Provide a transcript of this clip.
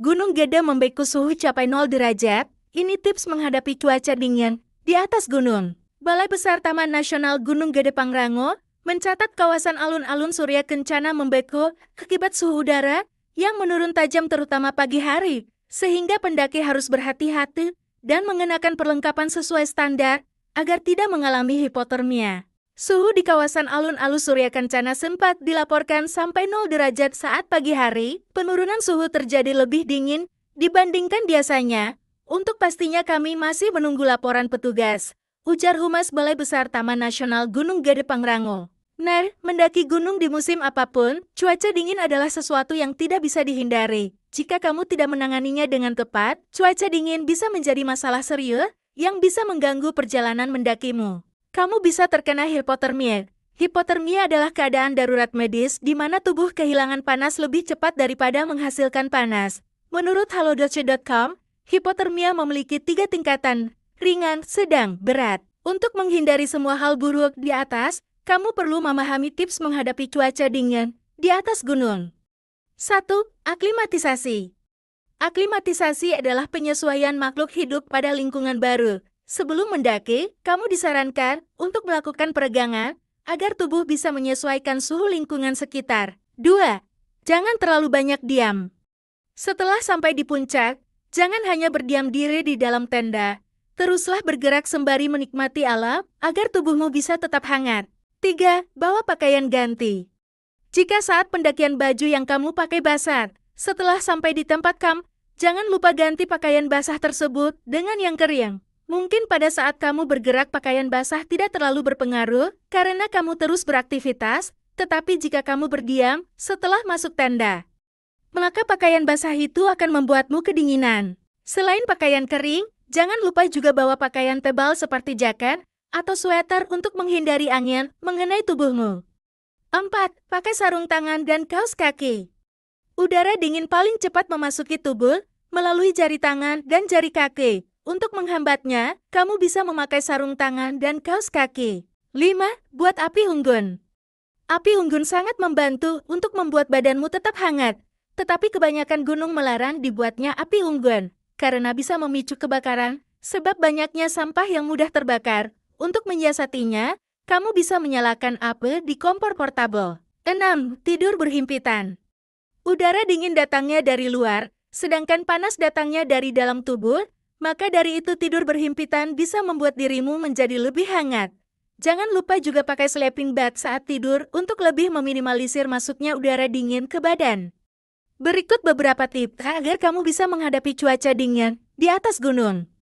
Gunung Gede membeku suhu capai 0 derajat. Ini tips menghadapi cuaca dingin di atas gunung. Balai Besar Taman Nasional Gunung Gede Pangrango mencatat kawasan alun-alun Surya Kencana membeku akibat suhu udara yang menurun tajam terutama pagi hari, sehingga pendaki harus berhati-hati dan mengenakan perlengkapan sesuai standar agar tidak mengalami hipotermia. Suhu di kawasan alun-alun Surya Kencana sempat dilaporkan sampai 0 derajat saat pagi hari. Penurunan suhu terjadi lebih dingin dibandingkan biasanya. Untuk pastinya kami masih menunggu laporan petugas. Ujar Humas Balai Besar Taman Nasional Gunung Gede Pangrango. Nah, mendaki gunung di musim apapun, cuaca dingin adalah sesuatu yang tidak bisa dihindari. Jika kamu tidak menanganinya dengan tepat, cuaca dingin bisa menjadi masalah serius yang bisa mengganggu perjalanan mendakimu kamu bisa terkena hipotermia. Hipotermia adalah keadaan darurat medis di mana tubuh kehilangan panas lebih cepat daripada menghasilkan panas. Menurut halodoce.com, hipotermia memiliki tiga tingkatan, ringan, sedang, berat. Untuk menghindari semua hal buruk di atas, kamu perlu memahami tips menghadapi cuaca dingin di atas gunung. 1. Aklimatisasi Aklimatisasi adalah penyesuaian makhluk hidup pada lingkungan baru, Sebelum mendaki, kamu disarankan untuk melakukan peregangan agar tubuh bisa menyesuaikan suhu lingkungan sekitar. 2. Jangan terlalu banyak diam. Setelah sampai di puncak, jangan hanya berdiam diri di dalam tenda. Teruslah bergerak sembari menikmati alam agar tubuhmu bisa tetap hangat. 3. Bawa pakaian ganti. Jika saat pendakian baju yang kamu pakai basah, setelah sampai di tempat kamp, jangan lupa ganti pakaian basah tersebut dengan yang kering. Mungkin pada saat kamu bergerak pakaian basah tidak terlalu berpengaruh karena kamu terus beraktivitas, tetapi jika kamu berdiam setelah masuk tenda, maka pakaian basah itu akan membuatmu kedinginan. Selain pakaian kering, jangan lupa juga bawa pakaian tebal seperti jaket atau sweater untuk menghindari angin mengenai tubuhmu. 4. Pakai sarung tangan dan kaos kaki. Udara dingin paling cepat memasuki tubuh melalui jari tangan dan jari kaki, untuk menghambatnya, kamu bisa memakai sarung tangan dan kaos kaki. 5. Buat api unggun. Api unggun sangat membantu untuk membuat badanmu tetap hangat. Tetapi kebanyakan gunung melarang dibuatnya api unggun karena bisa memicu kebakaran sebab banyaknya sampah yang mudah terbakar. Untuk menyiasatinya, kamu bisa menyalakan api di kompor portable. 6. Tidur berhimpitan. Udara dingin datangnya dari luar, sedangkan panas datangnya dari dalam tubuh, maka dari itu tidur berhimpitan bisa membuat dirimu menjadi lebih hangat. Jangan lupa juga pakai sleeping bag saat tidur untuk lebih meminimalisir masuknya udara dingin ke badan. Berikut beberapa tips agar kamu bisa menghadapi cuaca dingin di atas gunung.